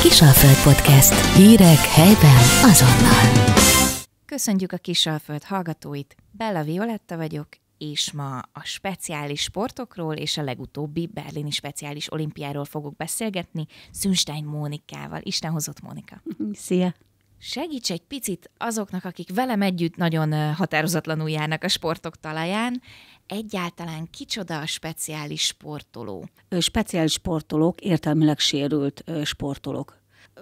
Kisalföld Podcast. Hírek helyben azonnal. Köszöntjük a Kisalföld hallgatóit. Bella Violetta vagyok, és ma a speciális sportokról és a legutóbbi berlini speciális olimpiáról fogok beszélgetni Szünstein Mónikával. Isten hozott Mónika. Szia! segíts egy picit azoknak, akik velem együtt nagyon határozatlanul járnak a sportok talaján, egyáltalán kicsoda a speciális sportoló? Speciális sportolók, értelmileg sérült sportolók.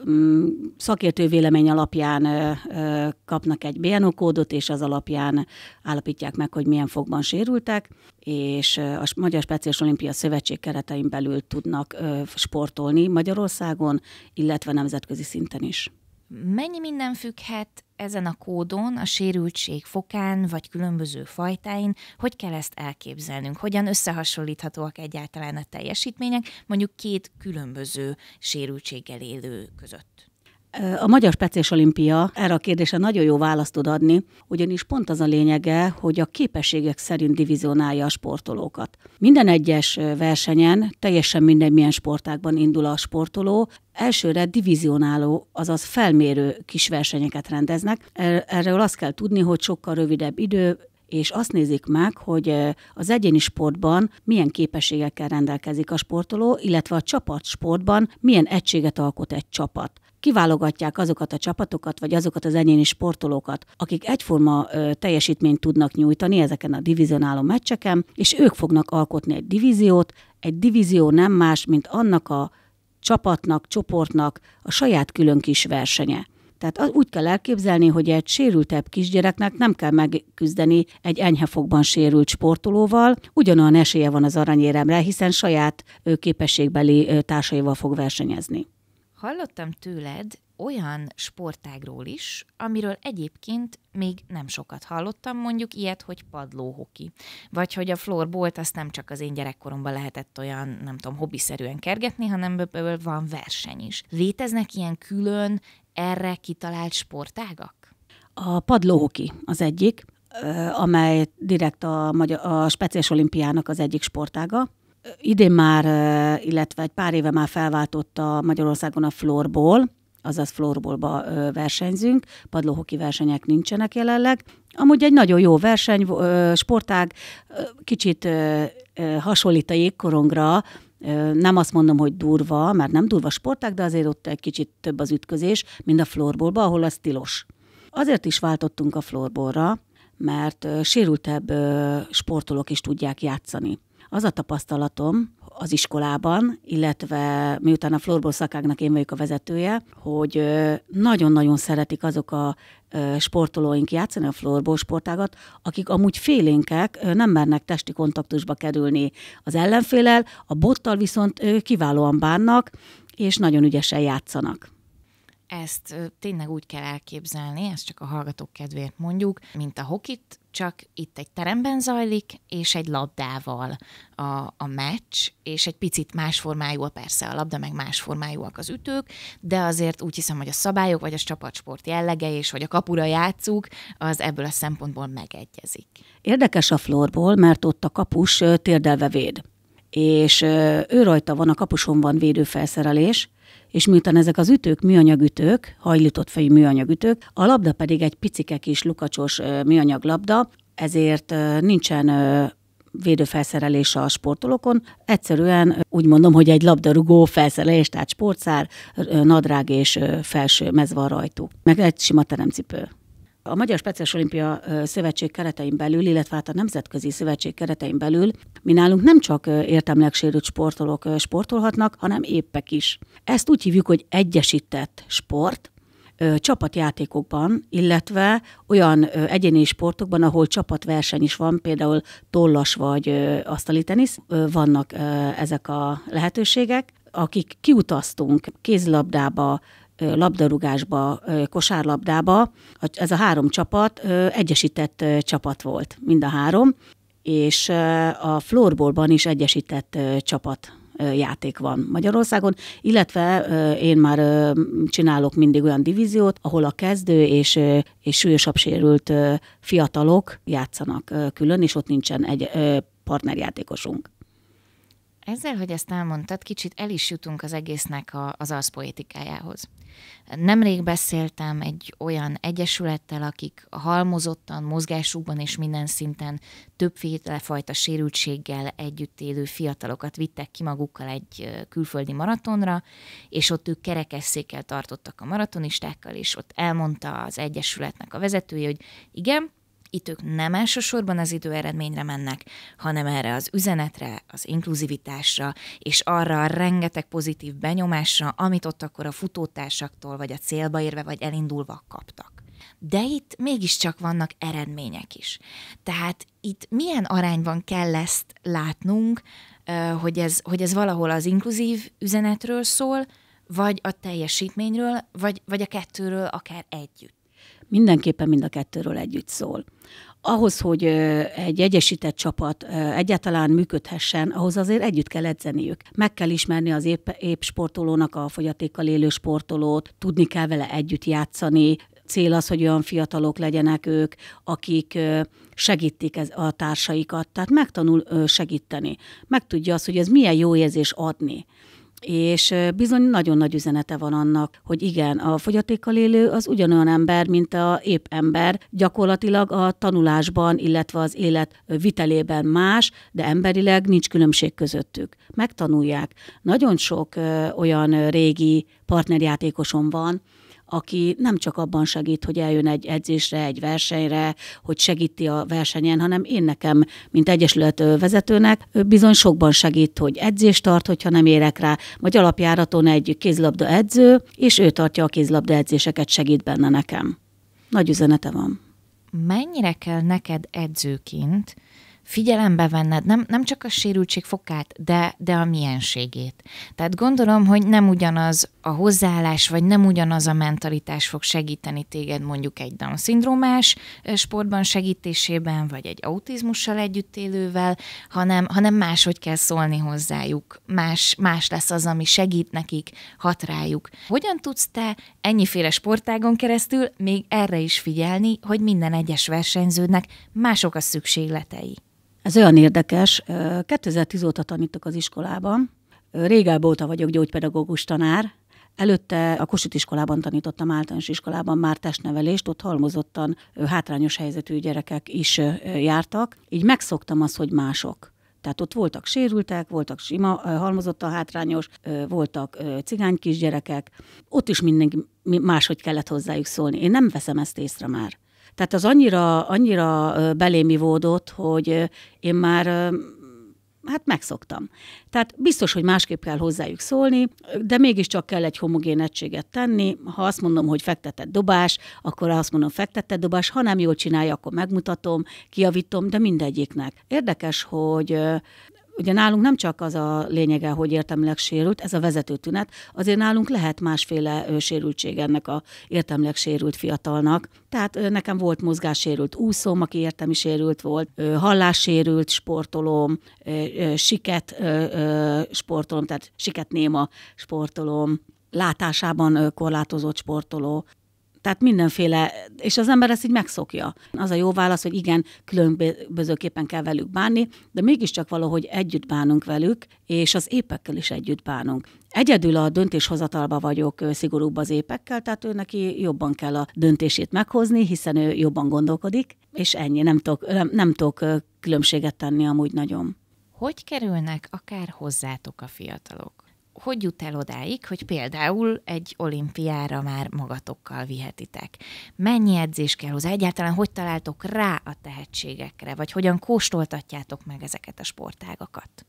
Mm, szakértő vélemény alapján kapnak egy BNO kódot, és az alapján állapítják meg, hogy milyen fogban sérültek, és a Magyar Speciális Olimpia Szövetség keretein belül tudnak sportolni Magyarországon, illetve nemzetközi szinten is. Mennyi minden függhet ezen a kódon, a sérültség fokán, vagy különböző fajtáin, hogy kell ezt elképzelnünk? Hogyan összehasonlíthatóak egyáltalán a teljesítmények, mondjuk két különböző sérültséggel élő között? A Magyar Speciális Olimpia erre a kérdésre nagyon jó választ tud adni, ugyanis pont az a lényege, hogy a képességek szerint divizionálja a sportolókat. Minden egyes versenyen, teljesen minden milyen sportákban indul a sportoló, elsőre divizionáló, azaz felmérő kis versenyeket rendeznek. Er-, erről azt kell tudni, hogy sokkal rövidebb idő, és azt nézik meg, hogy az egyéni sportban milyen képességekkel rendelkezik a sportoló, illetve a csapat sportban milyen egységet alkot egy csapat kiválogatják azokat a csapatokat, vagy azokat az egyéni sportolókat, akik egyforma ö, teljesítményt tudnak nyújtani ezeken a divizionáló meccseken, és ők fognak alkotni egy divíziót. Egy divízió nem más, mint annak a csapatnak, csoportnak a saját külön kis versenye. Tehát az, úgy kell elképzelni, hogy egy sérültebb kisgyereknek nem kell megküzdeni egy enyhefogban sérült sportolóval, ugyanolyan esélye van az aranyéremre, hiszen saját képességbeli társaival fog versenyezni hallottam tőled olyan sportágról is, amiről egyébként még nem sokat hallottam, mondjuk ilyet, hogy padlóhoki. Vagy hogy a florbolt azt nem csak az én gyerekkoromban lehetett olyan, nem tudom, hobbiszerűen kergetni, hanem ebből van verseny is. Léteznek ilyen külön erre kitalált sportágak? A padlóhoki az egyik, amely direkt a, Magyar, a Speciális Olimpiának az egyik sportága idén már, illetve egy pár éve már felváltotta Magyarországon a florból, azaz florbólba versenyzünk, padlóhoki versenyek nincsenek jelenleg. Amúgy egy nagyon jó verseny, sportág, kicsit hasonlít a jégkorongra, nem azt mondom, hogy durva, mert nem durva sportág, de azért ott egy kicsit több az ütközés, mint a florbólba, ahol az tilos. Azért is váltottunk a florbólra, mert sérültebb sportolók is tudják játszani. Az a tapasztalatom az iskolában, illetve miután a florból szakágnak én vagyok a vezetője, hogy nagyon-nagyon szeretik azok a sportolóink játszani a florból sportágat, akik amúgy félénkek, nem mernek testi kontaktusba kerülni az ellenfélel, a bottal viszont kiválóan bánnak, és nagyon ügyesen játszanak. Ezt tényleg úgy kell elképzelni, ezt csak a hallgatók kedvéért mondjuk, mint a hokit, csak itt egy teremben zajlik, és egy labdával a, a meccs, és egy picit más formájú a persze a labda, meg más formájúak az ütők, de azért úgy hiszem, hogy a szabályok, vagy a csapatsport jellege, és hogy a kapura játszuk, az ebből a szempontból megegyezik. Érdekes a florból, mert ott a kapus térdelve véd és ő rajta van, a kapuson van védőfelszerelés, és miután ezek az ütők műanyagütők, hajlított fejű műanyagütők, a labda pedig egy picike kis lukacsos műanyag labda, ezért nincsen védőfelszerelés a sportolókon. Egyszerűen úgy mondom, hogy egy labdarúgó felszerelés, tehát sportszár, nadrág és felső mez van rajtuk, meg egy sima teremcipő. A Magyar Speciális Olimpia Szövetség keretein belül, illetve hát a Nemzetközi Szövetség keretein belül mi nálunk nem csak értelmileg sérült sportolók sportolhatnak, hanem éppek is. Ezt úgy hívjuk, hogy egyesített sport, csapatjátékokban, illetve olyan egyéni sportokban, ahol csapatverseny is van, például tollas vagy asztali tenisz, vannak ezek a lehetőségek. Akik kiutaztunk kézlabdába, labdarúgásba, kosárlabdába. Ez a három csapat egyesített csapat volt, mind a három, és a floorballban is egyesített csapat játék van Magyarországon, illetve én már csinálok mindig olyan divíziót, ahol a kezdő és, és súlyosabb sérült fiatalok játszanak külön, és ott nincsen egy partnerjátékosunk. Ezzel, hogy ezt elmondtad, kicsit el is jutunk az egésznek a, az arszpoétikájához. Nemrég beszéltem egy olyan egyesülettel, akik halmozottan, mozgásukban és minden szinten többféle fajta sérültséggel együtt élő fiatalokat vittek ki magukkal egy külföldi maratonra, és ott ők kerekesszékkel tartottak a maratonistákkal, és ott elmondta az egyesületnek a vezetője, hogy igen, itt ők nem elsősorban az idő eredményre mennek, hanem erre az üzenetre, az inkluzivitásra, és arra a rengeteg pozitív benyomásra, amit ott akkor a futótársaktól, vagy a célba érve, vagy elindulva kaptak. De itt mégiscsak vannak eredmények is. Tehát itt milyen arányban kell ezt látnunk, hogy ez, hogy ez valahol az inkluzív üzenetről szól, vagy a teljesítményről, vagy, vagy a kettőről akár együtt mindenképpen mind a kettőről együtt szól. Ahhoz, hogy egy egyesített csapat egyáltalán működhessen, ahhoz azért együtt kell edzeniük. Meg kell ismerni az épp, épp sportolónak a fogyatékkal élő sportolót, tudni kell vele együtt játszani, cél az, hogy olyan fiatalok legyenek ők, akik segítik a társaikat, tehát megtanul segíteni. Megtudja azt, hogy ez milyen jó érzés adni és bizony nagyon nagy üzenete van annak, hogy igen, a fogyatékkal élő az ugyanolyan ember, mint a épp ember, gyakorlatilag a tanulásban, illetve az élet vitelében más, de emberileg nincs különbség közöttük. Megtanulják. Nagyon sok olyan régi partnerjátékosom van, aki nem csak abban segít, hogy eljön egy edzésre, egy versenyre, hogy segíti a versenyen, hanem én nekem, mint egyesület vezetőnek, bizony sokban segít, hogy edzést tart, hogyha nem érek rá, vagy alapjáraton egy kézlabda edző, és ő tartja a kézlabda edzéseket, segít benne nekem. Nagy üzenete van. Mennyire kell neked edzőként figyelembe venned nem, nem csak a sérültség fokát, de, de a mienségét. Tehát gondolom, hogy nem ugyanaz a hozzáállás, vagy nem ugyanaz a mentalitás fog segíteni téged mondjuk egy Down-szindrómás sportban segítésében, vagy egy autizmussal együtt élővel, hanem, hanem máshogy kell szólni hozzájuk. Más, más lesz az, ami segít nekik, hat rájuk. Hogyan tudsz te ennyiféle sportágon keresztül még erre is figyelni, hogy minden egyes versenyzőnek mások a szükségletei? Ez olyan érdekes. 2010 óta tanítok az iskolában. Régebb óta vagyok gyógypedagógus tanár. Előtte a Kossuth iskolában tanítottam általános iskolában már testnevelést, ott halmozottan hátrányos helyzetű gyerekek is jártak. Így megszoktam azt, hogy mások. Tehát ott voltak sérültek, voltak sima, halmozottan hátrányos, voltak cigány kisgyerekek. Ott is mindenki máshogy kellett hozzájuk szólni. Én nem veszem ezt észre már. Tehát az annyira, annyira belémivódott, hogy én már hát megszoktam. Tehát biztos, hogy másképp kell hozzájuk szólni, de mégiscsak kell egy homogén egységet tenni. Ha azt mondom, hogy fektetett dobás, akkor azt mondom fektetett dobás, ha nem jól csinálja, akkor megmutatom, kiavítom, de mindegyiknek. Érdekes, hogy Ugye nálunk nem csak az a lényege, hogy értelmileg sérült, ez a vezető tünet, azért nálunk lehet másféle sérültség ennek a értelmileg sérült fiatalnak. Tehát nekem volt mozgássérült úszóm, aki értelmi sérült volt, hallássérült sportolom, siket sportolom, tehát siket néma sportolom, látásában korlátozott sportoló, tehát mindenféle, és az ember ezt így megszokja. Az a jó válasz, hogy igen, különbözőképpen kell velük bánni, de mégiscsak valahogy együtt bánunk velük, és az épekkel is együtt bánunk. Egyedül a döntéshozatalba vagyok szigorúbb az épekkel, tehát ő neki jobban kell a döntését meghozni, hiszen ő jobban gondolkodik, és ennyi, nem tudok, nem, nem tudok különbséget tenni amúgy nagyon. Hogy kerülnek akár hozzátok a fiatalok? hogy jut el odáig, hogy például egy olimpiára már magatokkal vihetitek? Mennyi edzés kell hozzá? Egyáltalán hogy találtok rá a tehetségekre? Vagy hogyan kóstoltatjátok meg ezeket a sportágakat?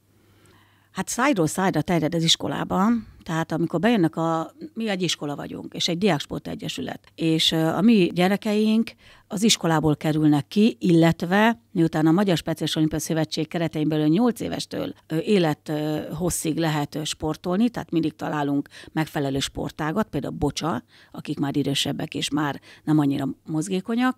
Hát szájról szájra terjed az iskolában, tehát amikor bejönnek a, mi egy iskola vagyunk, és egy diáksport egyesület, és a mi gyerekeink az iskolából kerülnek ki, illetve miután a Magyar Speciális Olimpia Szövetség keretein belül 8 évestől élethosszig lehet sportolni, tehát mindig találunk megfelelő sportágat, például bocsa, akik már idősebbek és már nem annyira mozgékonyak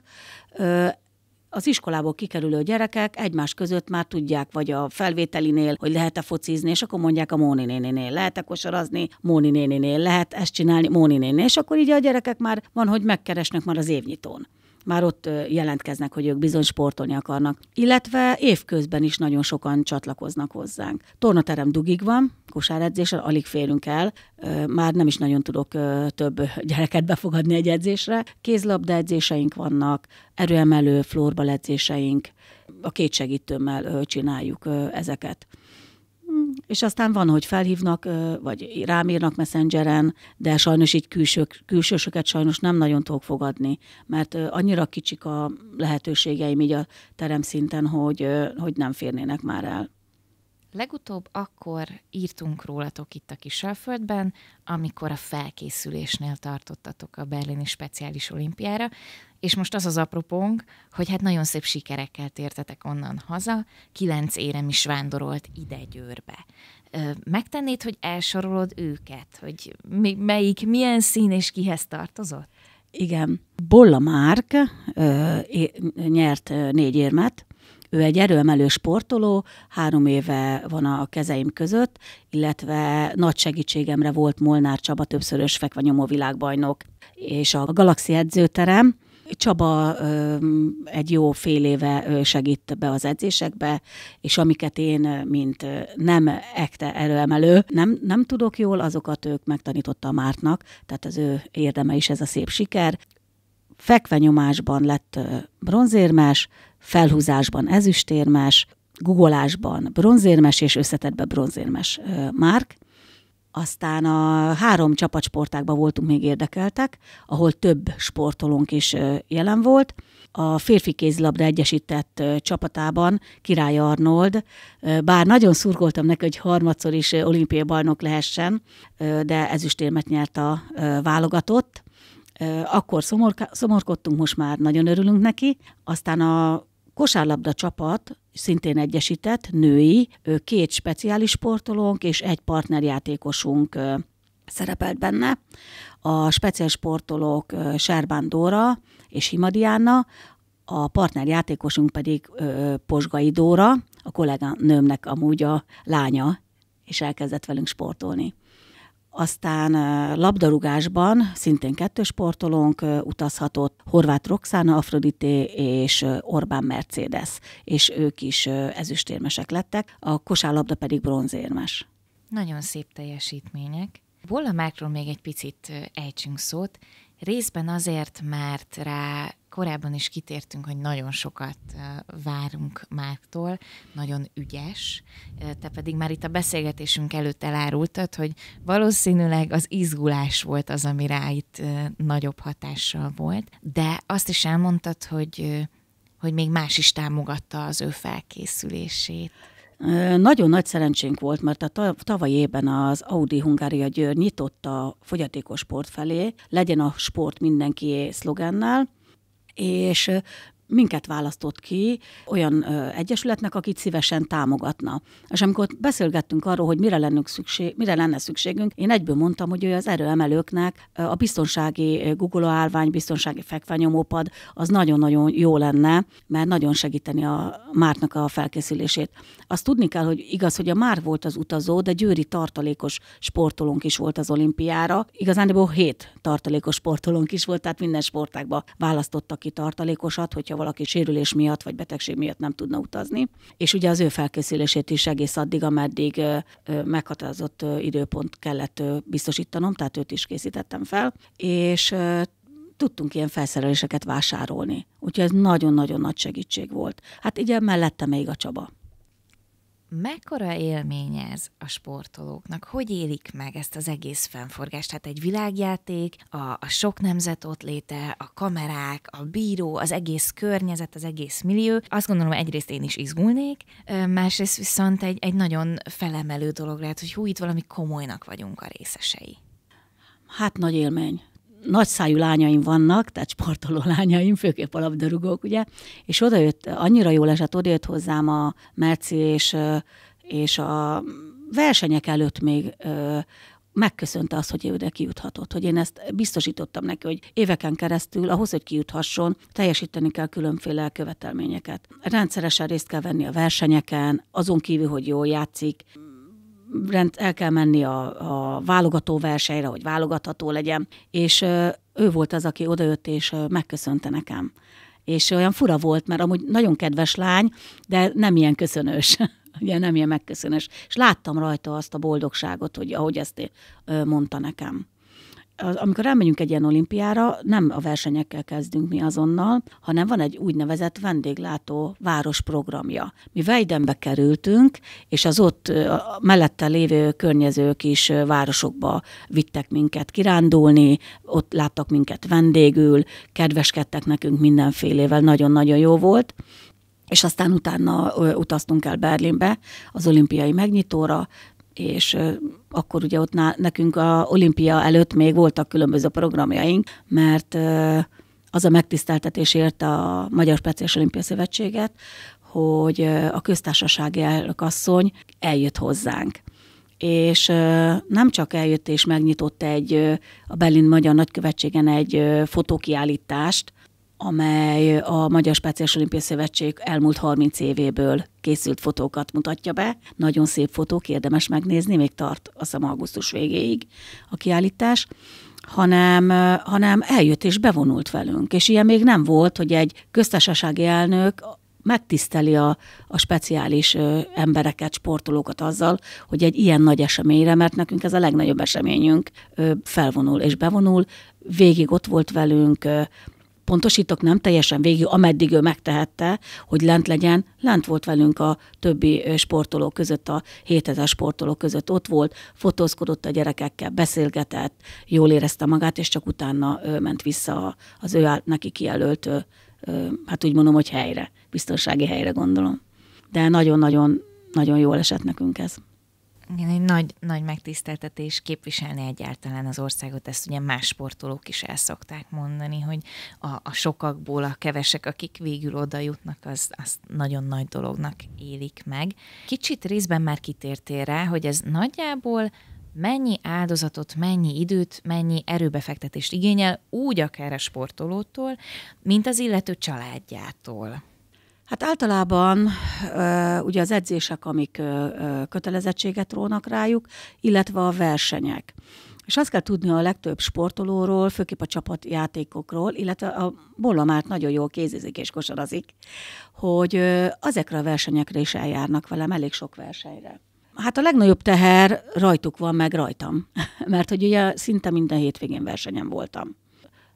az iskolából kikerülő gyerekek egymás között már tudják, vagy a felvételinél, hogy lehet-e focizni, és akkor mondják a Móni néninél, lehet-e kosarazni, Móni néninél, lehet ezt csinálni, Móni néninél, és akkor így a gyerekek már van, hogy megkeresnek már az évnyitón már ott jelentkeznek, hogy ők bizony sportolni akarnak. Illetve évközben is nagyon sokan csatlakoznak hozzánk. Tornaterem dugig van, kosáredzéssel alig férünk el, már nem is nagyon tudok több gyereket befogadni egy edzésre. Kézlabda edzéseink vannak, erőemelő, florbal edzéseink, a két segítőmmel csináljuk ezeket és aztán van, hogy felhívnak, vagy rám írnak messengeren, de sajnos így külsők, külsősöket sajnos nem nagyon tudok fogadni, mert annyira kicsik a lehetőségeim így a teremszinten, hogy, hogy nem férnének már el. Legutóbb akkor írtunk rólatok itt a Kisalföldben, amikor a felkészülésnél tartottatok a berlini speciális olimpiára, és most az az apropónk, hogy hát nagyon szép sikerekkel tértetek onnan haza, kilenc érem is vándorolt ide Győrbe. Megtennéd, hogy elsorolod őket, hogy melyik, milyen szín és kihez tartozott? Igen. Bolla Márk ö, é, nyert négy érmet, ő egy erőemelő sportoló, három éve van a kezeim között, illetve nagy segítségemre volt Molnár Csaba többszörös fekvanyomó világbajnok, és a Galaxi edzőterem, Csaba egy jó fél éve segít be az edzésekbe, és amiket én, mint nem ekte erőemelő, nem, nem tudok jól, azokat ők megtanította a Mártnak, tehát az ő érdeme is ez a szép siker. Fekvenyomásban lett bronzérmes, felhúzásban ezüstérmes, guggolásban bronzérmes és összetettben bronzérmes márk. Aztán a három csapatsportákban voltunk még érdekeltek, ahol több sportolónk is jelen volt. A férfi kézilabda egyesített csapatában Király Arnold, bár nagyon szurkoltam neki, hogy harmadszor is olimpiai bajnok lehessen, de ezüstérmet nyert a válogatott. Akkor szomorka, szomorkodtunk, most már nagyon örülünk neki. Aztán a kosárlabda csapat, szintén egyesített, női, két speciális sportolónk és egy partnerjátékosunk szerepelt benne. A speciális sportolók Serbán Dóra és Himadiána, a partnerjátékosunk pedig Posgai Dóra, a nőmnek amúgy a lánya, és elkezdett velünk sportolni. Aztán labdarúgásban szintén kettő sportolónk utazhatott, Horváth Roxana Afrodité és Orbán Mercedes, és ők is ezüstérmesek lettek, a kosárlabda pedig bronzérmes. Nagyon szép teljesítmények. Bolla Márkról még egy picit ejtsünk szót, részben azért, mert rá korábban is kitértünk, hogy nagyon sokat várunk Márktól, nagyon ügyes, te pedig már itt a beszélgetésünk előtt elárultad, hogy valószínűleg az izgulás volt az, ami rá itt nagyobb hatással volt, de azt is elmondtad, hogy, hogy még más is támogatta az ő felkészülését. Nagyon nagy szerencsénk volt, mert a tavaly évben az Audi Hungária Győr nyitotta a fogyatékos sport felé, legyen a sport mindenki szlogennel, és minket választott ki olyan ö, egyesületnek, akit szívesen támogatna. És amikor beszélgettünk arról, hogy mire, szükség, mire lenne szükségünk, én egyből mondtam, hogy az erőemelőknek a biztonsági guggolóállvány, biztonsági fekvenyomópad az nagyon-nagyon jó lenne, mert nagyon segíteni a Mártnak a felkészülését. Azt tudni kell, hogy igaz, hogy a Már volt az utazó, de Győri tartalékos sportolónk is volt az olimpiára. Igazán, hét tartalékos sportolónk is volt, tehát minden sportákban választottak ki tartalékosat, hogyha valaki sérülés miatt vagy betegség miatt nem tudna utazni. És ugye az ő felkészülését is egész addig, ameddig meghatározott időpont kellett biztosítanom, tehát őt is készítettem fel, és tudtunk ilyen felszereléseket vásárolni. Úgyhogy ez nagyon-nagyon nagy segítség volt. Hát így mellette még a Csaba mekkora élmény ez a sportolóknak? Hogy élik meg ezt az egész fennforgást? Tehát egy világjáték, a, a sok nemzet ott léte, a kamerák, a bíró, az egész környezet, az egész millió. Azt gondolom, egyrészt én is izgulnék, másrészt viszont egy, egy nagyon felemelő dolog lehet, hogy hú, itt valami komolynak vagyunk a részesei. Hát nagy élmény nagyszájú lányaim vannak, tehát sportoló lányaim, főképp a labdarúgók, ugye, és odajött, annyira jól esett, odajött hozzám a Merci, és, és a versenyek előtt még megköszönte azt, hogy ő ide kijuthatott, hogy én ezt biztosítottam neki, hogy éveken keresztül ahhoz, hogy kijuthasson, teljesíteni kell különféle követelményeket. Rendszeresen részt kell venni a versenyeken, azon kívül, hogy jól játszik, rend, el kell menni a, a válogató versenyre, hogy válogatható legyen, és ő volt az, aki odajött és megköszönte nekem. És olyan fura volt, mert amúgy nagyon kedves lány, de nem ilyen köszönős ugye nem ilyen megköszönös. És láttam rajta azt a boldogságot, hogy ahogy ezt mondta nekem az, amikor elmegyünk egy ilyen olimpiára, nem a versenyekkel kezdünk mi azonnal, hanem van egy úgynevezett vendéglátó város programja. Mi Vejdenbe kerültünk, és az ott a mellette lévő környezők is városokba vittek minket kirándulni, ott láttak minket vendégül, kedveskedtek nekünk mindenfélével, nagyon-nagyon jó volt és aztán utána utaztunk el Berlinbe az olimpiai megnyitóra, és akkor ugye ott nekünk a olimpia előtt még voltak különböző programjaink, mert az a megtiszteltetés érte a Magyar Speciális Olimpia Szövetséget, hogy a köztársasági elnökasszony eljött hozzánk és nem csak eljött és megnyitott egy, a Berlin Magyar Nagykövetségen egy fotókiállítást, amely a Magyar Speciális Olimpiai Szövetség elmúlt 30 évéből készült fotókat mutatja be. Nagyon szép fotók, érdemes megnézni, még tart azt hiszem augusztus végéig a kiállítás hanem, hanem eljött és bevonult velünk. És ilyen még nem volt, hogy egy köztársasági elnök megtiszteli a, a speciális embereket, sportolókat azzal, hogy egy ilyen nagy eseményre, mert nekünk ez a legnagyobb eseményünk, felvonul és bevonul, végig ott volt velünk, pontosítok, nem teljesen végig, ameddig ő megtehette, hogy lent legyen, lent volt velünk a többi sportoló között, a 7000 sportoló között ott volt, fotózkodott a gyerekekkel, beszélgetett, jól érezte magát, és csak utána ment vissza az ő neki kijelölt, hát úgy mondom, hogy helyre, biztonsági helyre gondolom. De nagyon-nagyon nagyon jól esett nekünk ez. Igen, egy nagy, nagy megtiszteltetés képviselni egyáltalán az országot, ezt ugye más sportolók is el szokták mondani, hogy a, a sokakból a kevesek, akik végül oda jutnak, az, az nagyon nagy dolognak élik meg. Kicsit részben már kitértél rá, hogy ez nagyjából mennyi áldozatot, mennyi időt, mennyi erőbefektetést igényel, úgy akár a sportolótól, mint az illető családjától. Hát általában ugye az edzések, amik kötelezettséget rónak rájuk, illetve a versenyek. És azt kell tudni a legtöbb sportolóról, főképp a csapatjátékokról, illetve a Bolla már nagyon jól kézizik és kosarazik, hogy azekre a versenyekre is eljárnak velem, elég sok versenyre. Hát a legnagyobb teher rajtuk van, meg rajtam. Mert hogy ugye szinte minden hétvégén versenyen voltam.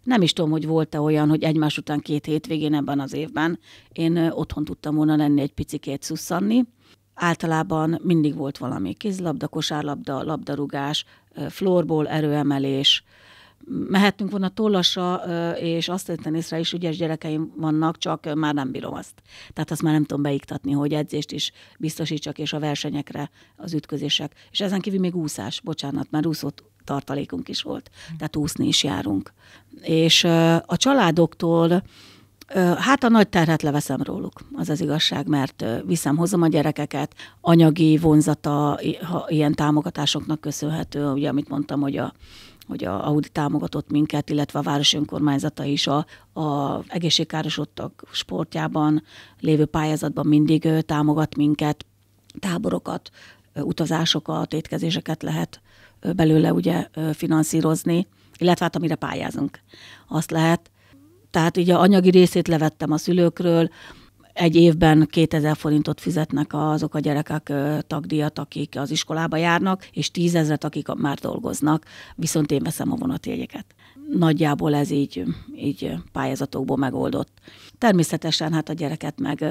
Nem is tudom, hogy volt-e olyan, hogy egymás után két hétvégén ebben az évben én otthon tudtam volna lenni egy picikét szusszanni. Általában mindig volt valami kézlabda, kosárlabda, labdarúgás, florból, erőemelés, mehettünk volna tollasra, és azt tettem észre is, ügyes gyerekeim vannak, csak már nem bírom azt. Tehát azt már nem tudom beiktatni, hogy edzést is biztosítsak, és a versenyekre az ütközések. És ezen kívül még úszás, bocsánat, már úszott, tartalékunk is volt, hm. tehát úszni is járunk. És a családoktól Hát a nagy terhet leveszem róluk, az az igazság, mert viszem, hozom a gyerekeket, anyagi vonzata ha ilyen támogatásoknak köszönhető, ugye amit mondtam, hogy a, hogy a Audi támogatott minket, illetve a város önkormányzata is a, a egészségkárosodtak sportjában lévő pályázatban mindig támogat minket, táborokat, utazásokat, étkezéseket lehet belőle ugye finanszírozni, illetve hát amire pályázunk, azt lehet. Tehát ugye anyagi részét levettem a szülőkről, egy évben 2000 forintot fizetnek azok a gyerekek tagdíjat, akik az iskolába járnak, és 10 ezeret, akik már dolgoznak, viszont én veszem a vonatjegyeket nagyjából ez így, így pályázatokból megoldott. Természetesen hát a gyereket meg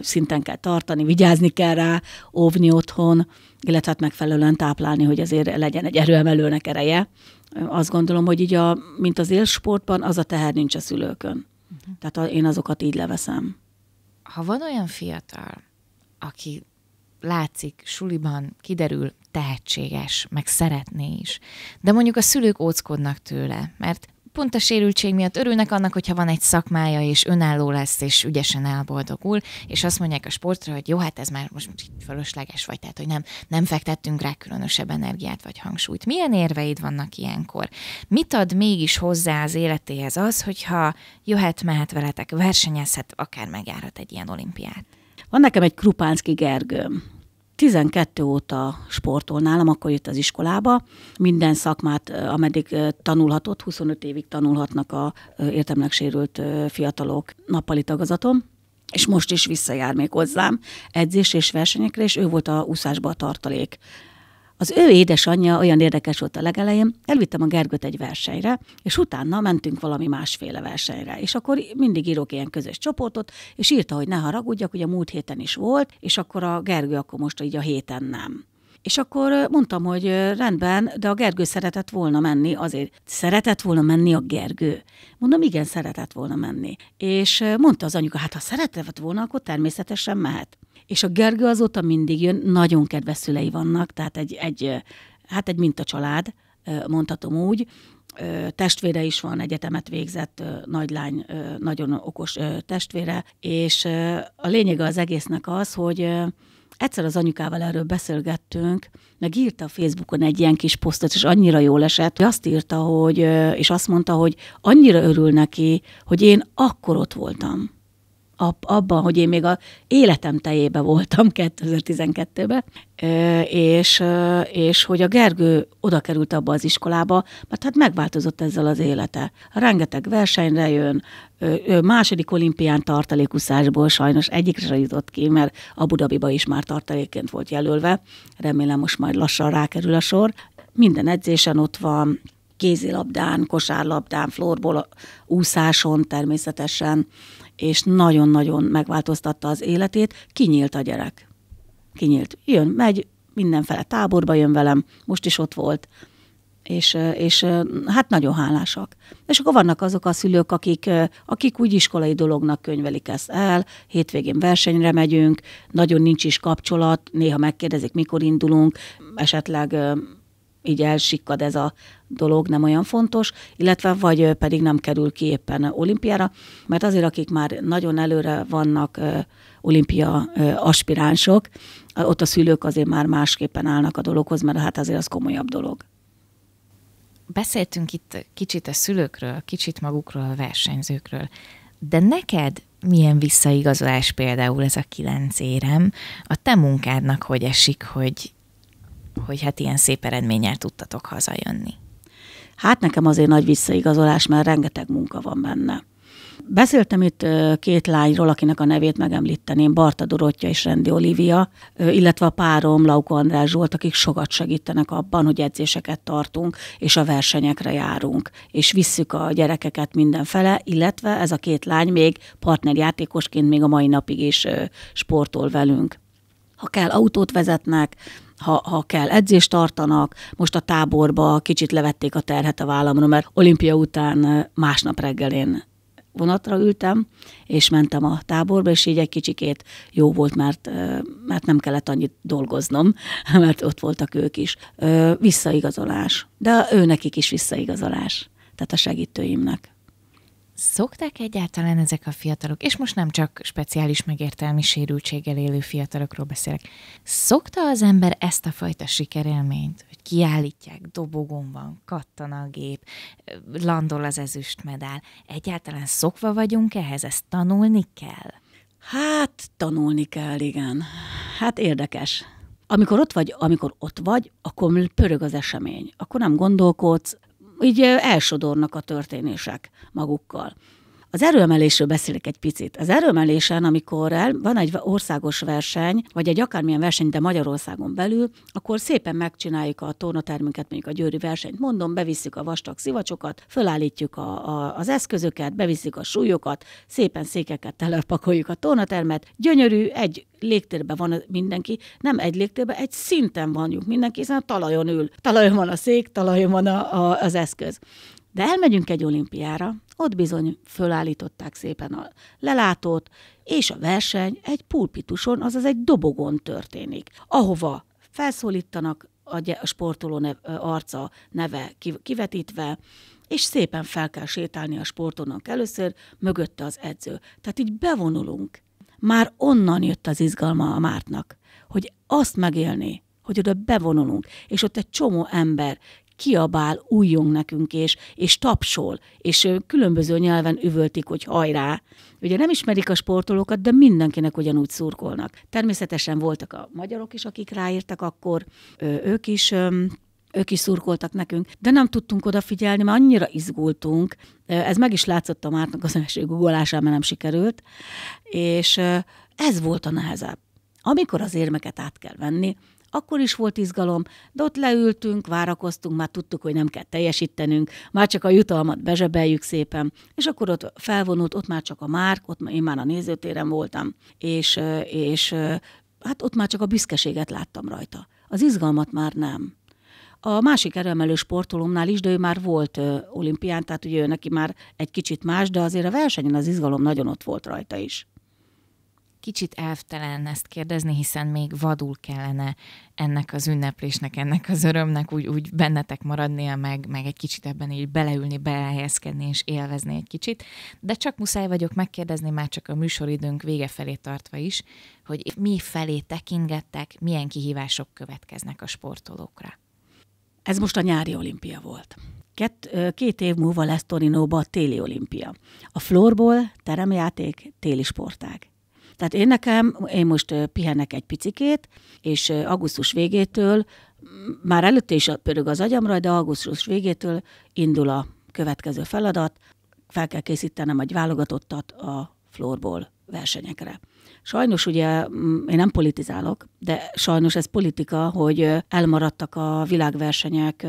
szinten kell tartani, vigyázni kell rá, óvni otthon, illetve hát megfelelően táplálni, hogy azért legyen egy erőemelőnek ereje. Azt gondolom, hogy így a, mint az élsportban, az a teher nincs a szülőkön. Uh-huh. Tehát én azokat így leveszem. Ha van olyan fiatal, aki látszik, suliban kiderül, tehetséges, meg szeretné is. De mondjuk a szülők óckodnak tőle, mert pont a sérültség miatt örülnek annak, hogyha van egy szakmája, és önálló lesz, és ügyesen elboldogul, és azt mondják a sportra, hogy jó, hát ez már most fölösleges vagy, tehát hogy nem, nem fektettünk rá különösebb energiát vagy hangsúlyt. Milyen érveid vannak ilyenkor? Mit ad mégis hozzá az életéhez az, hogyha jöhet, mehet veletek, versenyezhet, akár megjárhat egy ilyen olimpiát? Van nekem egy Krupánszki Gergőm. 12 óta sportol nálam, akkor jött az iskolába. Minden szakmát, ameddig tanulhatott, 25 évig tanulhatnak a értemleg sérült fiatalok nappali tagazatom és most is visszajár még hozzám edzés és versenyekre, és ő volt a úszásba a tartalék az ő édesanyja olyan érdekes volt a legelején, elvittem a Gergőt egy versenyre, és utána mentünk valami másféle versenyre. És akkor mindig írok ilyen közös csoportot, és írta, hogy ne haragudjak, ugye múlt héten is volt, és akkor a Gergő akkor most így a héten nem. És akkor mondtam, hogy rendben, de a Gergő szeretett volna menni azért. Szeretett volna menni a Gergő. Mondom, igen, szeretett volna menni. És mondta az anyuka, hát ha szeretett volna, akkor természetesen mehet. És a Gergő azóta mindig jön, nagyon kedves szülei vannak, tehát egy, egy, hát egy család, mondhatom úgy. Testvére is van, egyetemet végzett nagylány, nagyon okos testvére, és a lényege az egésznek az, hogy egyszer az anyukával erről beszélgettünk, meg írta a Facebookon egy ilyen kis posztot, és annyira jól esett, hogy azt írta, hogy, és azt mondta, hogy annyira örül neki, hogy én akkor ott voltam abban, hogy én még a életem tejébe voltam 2012-ben, és, és hogy a Gergő oda került abba az iskolába, mert hát megváltozott ezzel az élete. Rengeteg versenyre jön, ő második olimpián tartalékuszásból sajnos egyikre jutott ki, mert a Budabiba is már tartaléként volt jelölve, remélem most majd lassan rákerül a sor. Minden edzésen ott van, kézilabdán, kosárlabdán, florból, úszáson természetesen, és nagyon-nagyon megváltoztatta az életét, kinyílt a gyerek. Kinyílt. Jön, megy, mindenfele táborba jön velem, most is ott volt és, és hát nagyon hálásak. És akkor vannak azok a szülők, akik, akik úgy iskolai dolognak könyvelik ezt el, hétvégén versenyre megyünk, nagyon nincs is kapcsolat, néha megkérdezik, mikor indulunk, esetleg így elsikkad ez a dolog, nem olyan fontos, illetve vagy pedig nem kerül ki éppen olimpiára, mert azért, akik már nagyon előre vannak olimpia aspiránsok, ott a szülők azért már másképpen állnak a dologhoz, mert hát azért az komolyabb dolog. Beszéltünk itt kicsit a szülőkről, kicsit magukról, a versenyzőkről, de neked milyen visszaigazolás például ez a kilenc érem? A te munkádnak hogy esik, hogy hogy hát ilyen szép eredménnyel tudtatok hazajönni? Hát nekem azért nagy visszaigazolás, mert rengeteg munka van benne. Beszéltem itt két lányról, akinek a nevét megemlíteném, Barta Dorottya és Rendi Olivia, illetve a párom Lauko András Zsolt, akik sokat segítenek abban, hogy edzéseket tartunk, és a versenyekre járunk, és visszük a gyerekeket mindenfele, illetve ez a két lány még partnerjátékosként még a mai napig is sportol velünk. Ha kell, autót vezetnek, ha, ha kell. Edzést tartanak, most a táborba kicsit levették a terhet a vállamról, mert olimpia után másnap reggelén vonatra ültem, és mentem a táborba, és így egy kicsikét jó volt, mert, mert nem kellett annyit dolgoznom, mert ott voltak ők is. Visszaigazolás. De ő nekik is visszaigazolás. Tehát a segítőimnek. Szokták egyáltalán ezek a fiatalok, és most nem csak speciális megértelmi sérültséggel élő fiatalokról beszélek, szokta az ember ezt a fajta sikerélményt, hogy kiállítják, dobogon van, kattan a gép, landol az ezüst medál. egyáltalán szokva vagyunk ehhez, ezt tanulni kell? Hát tanulni kell, igen. Hát érdekes. Amikor ott vagy, amikor ott vagy, akkor pörög az esemény. Akkor nem gondolkodsz, így elsodornak a történések magukkal. Az erőemelésről beszélek egy picit. Az erőemelésen, amikor el, van egy országos verseny, vagy egy akármilyen verseny, de Magyarországon belül, akkor szépen megcsináljuk a tornatermünket, mondjuk a győri versenyt, mondom, bevisszük a vastag szivacsokat, fölállítjuk a, a, az eszközöket, bevisszük a súlyokat, szépen székeket telepakoljuk a tornatermet, gyönyörű, egy légtérben van mindenki, nem egy légtérben, egy szinten vanjuk mindenki, hiszen a talajon ül. Talajon van a szék, talajon van a, a, az eszköz. De elmegyünk egy olimpiára, ott bizony fölállították szépen a lelátót, és a verseny egy pulpituson, azaz egy dobogon történik, ahova felszólítanak a sportoló nev, arca neve kivetítve, és szépen fel kell sétálni a sportónak először, mögötte az edző. Tehát így bevonulunk. Már onnan jött az izgalma a Mártnak, hogy azt megélni, hogy oda bevonulunk, és ott egy csomó ember kiabál, újjon nekünk, és, és tapsol, és különböző nyelven üvöltik, hogy hajrá. Ugye nem ismerik a sportolókat, de mindenkinek ugyanúgy szurkolnak. Természetesen voltak a magyarok is, akik ráírtak akkor, ők is ők is szurkoltak nekünk, de nem tudtunk odafigyelni, mert annyira izgultunk. Ez meg is látszott a Mártnak az első guggolásán, mert nem sikerült, és ez volt a nehezebb. Amikor az érmeket át kell venni, akkor is volt izgalom, de ott leültünk, várakoztunk, már tudtuk, hogy nem kell teljesítenünk, már csak a jutalmat bezsebeljük szépen, és akkor ott felvonult, ott már csak a Márk, ott én már a nézőtéren voltam, és, és hát ott már csak a büszkeséget láttam rajta. Az izgalmat már nem. A másik erőemelő sportolómnál is, de ő már volt ö, olimpián, tehát ugye ő neki már egy kicsit más, de azért a versenyen az izgalom nagyon ott volt rajta is kicsit elvtelen ezt kérdezni, hiszen még vadul kellene ennek az ünneplésnek, ennek az örömnek úgy, úgy bennetek maradnia, meg, meg egy kicsit ebben így beleülni, belehelyezkedni és élvezni egy kicsit. De csak muszáj vagyok megkérdezni, már csak a műsoridőnk vége felé tartva is, hogy mi felé tekingettek, milyen kihívások következnek a sportolókra. Ez most a nyári olimpia volt. Két, két év múlva lesz Torinóba a téli olimpia. A floorball, teremjáték, téli sportág. Tehát én nekem, én most pihenek egy picikét, és augusztus végétől, már előtte is pörög az agyamra, de augusztus végétől indul a következő feladat, fel kell készítenem egy válogatottat a florból versenyekre. Sajnos ugye, én nem politizálok, de sajnos ez politika, hogy elmaradtak a világversenyek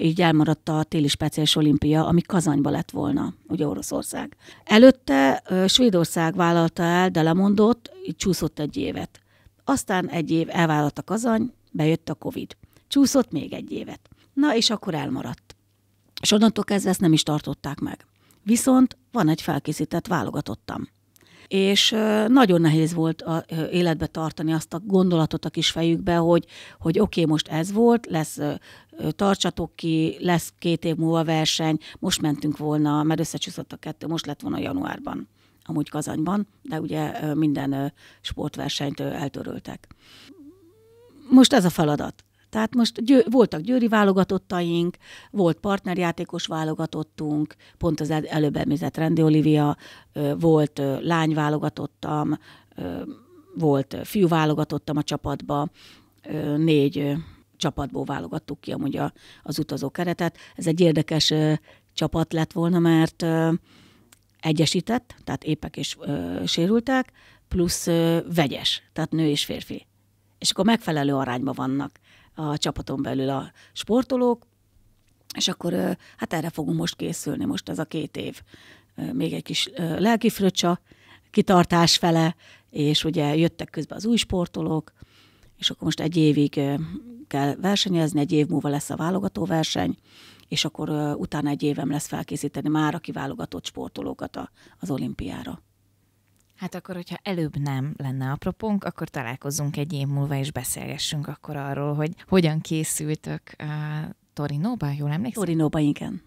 így elmaradt a téli speciális olimpia, ami Kazanyba lett volna, ugye Oroszország. Előtte Svédország vállalta el lemondott, így csúszott egy évet. Aztán egy év a Kazany, bejött a Covid. Csúszott még egy évet. Na, és akkor elmaradt. És onnantól kezdve ezt nem is tartották meg. Viszont van egy felkészített válogatottam és nagyon nehéz volt a, életbe tartani azt a gondolatot a kis fejükbe, hogy, hogy oké, okay, most ez volt, lesz tartsatok ki, lesz két év múlva verseny, most mentünk volna, mert összecsúszott a kettő, most lett volna januárban amúgy Kazanyban, de ugye minden sportversenyt eltöröltek. Most ez a feladat. Tehát most győ, voltak győri válogatottaink, volt partnerjátékos válogatottunk, pont az előbb említett Rendi Olivia, volt lány válogatottam, volt fiú válogatottam a csapatba, négy csapatból válogattuk ki amúgy az utazó keretet. Ez egy érdekes csapat lett volna, mert egyesített, tehát épek és ö, sérültek, plusz ö, vegyes, tehát nő és férfi. És akkor megfelelő arányban vannak a csapaton belül a sportolók, és akkor hát erre fogunk most készülni, most ez a két év. Még egy kis lelkifröcsa, kitartás fele, és ugye jöttek közben az új sportolók, és akkor most egy évig kell versenyezni, egy év múlva lesz a válogatóverseny, és akkor utána egy évem lesz felkészíteni már a kiválogatott sportolókat az olimpiára. Hát akkor, hogyha előbb nem lenne apropónk, akkor találkozunk egy év múlva, és beszélgessünk akkor arról, hogy hogyan készültök a Torinóba, jól emlékszem? Torinóba, igen.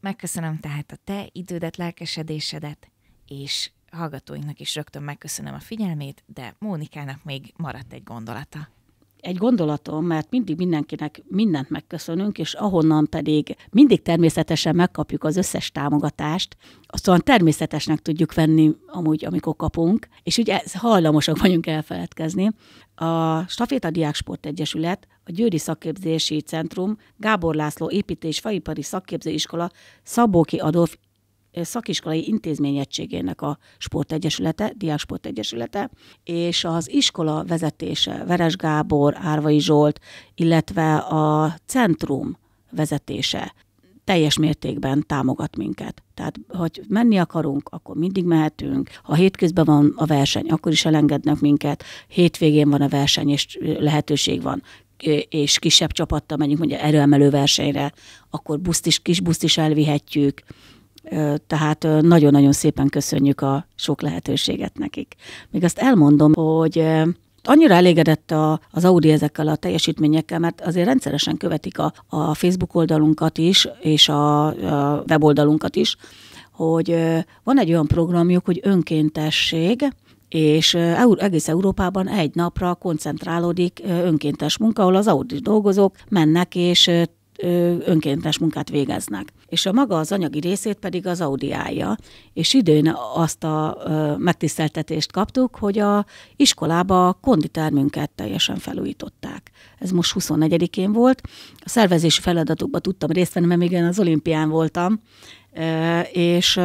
Megköszönöm tehát a te idődet, lelkesedésedet, és hallgatóinknak is rögtön megköszönöm a figyelmét, de Mónikának még maradt egy gondolata egy gondolatom, mert mindig mindenkinek mindent megköszönünk, és ahonnan pedig mindig természetesen megkapjuk az összes támogatást, azt olyan természetesnek tudjuk venni amúgy, amikor kapunk, és ugye hajlamosak vagyunk elfeledkezni. A Staféta Diák Sport Egyesület, a Győri Szakképzési Centrum, Gábor László Építés Faipari Szakképzőiskola, Szabóki Adolf Eh, szakiskolai intézményegységének a sportegyesülete, diáksportegyesülete, és az iskola vezetése, Veres Gábor, Árvai Zsolt, illetve a centrum vezetése teljes mértékben támogat minket. Tehát, hogy menni akarunk, akkor mindig mehetünk. Ha hétközben van a verseny, akkor is elengednek minket. Hétvégén van a verseny, és lehetőség van és kisebb csapattal menjünk, mondjuk erőemelő versenyre, akkor buszt is, kis buszt is elvihetjük tehát nagyon-nagyon szépen köszönjük a sok lehetőséget nekik. Még azt elmondom, hogy Annyira elégedett a, az Audi ezekkel a teljesítményekkel, mert azért rendszeresen követik a, a Facebook oldalunkat is, és a, a weboldalunkat is, hogy van egy olyan programjuk, hogy önkéntesség, és egész Európában egy napra koncentrálódik önkéntes munka, ahol az Audi dolgozók mennek és önkéntes munkát végeznek. És a maga az anyagi részét pedig az audiálja. És időn azt a megtiszteltetést kaptuk, hogy a iskolába a konditermünket teljesen felújították. Ez most 24-én volt. A szervezési feladatokba tudtam részt venni, mert még én az olimpián voltam, és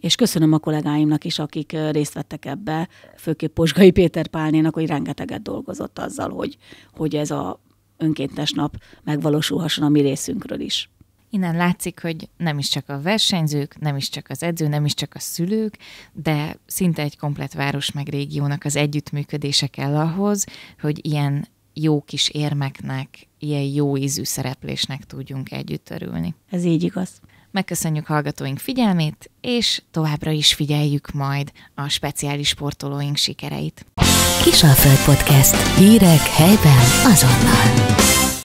és köszönöm a kollégáimnak is, akik részt vettek ebbe, főképp Posgai Péter Pálnénak, hogy rengeteget dolgozott azzal, hogy, hogy ez a önkéntes nap megvalósulhasson a mi részünkről is. Innen látszik, hogy nem is csak a versenyzők, nem is csak az edző, nem is csak a szülők, de szinte egy komplet város meg régiónak az együttműködése kell ahhoz, hogy ilyen jó kis érmeknek, ilyen jó ízű szereplésnek tudjunk együtt örülni. Ez így igaz. Megköszönjük hallgatóink figyelmét, és továbbra is figyeljük majd a speciális sportolóink sikereit. Kisalföld Podcast. Hírek helyben azonnal.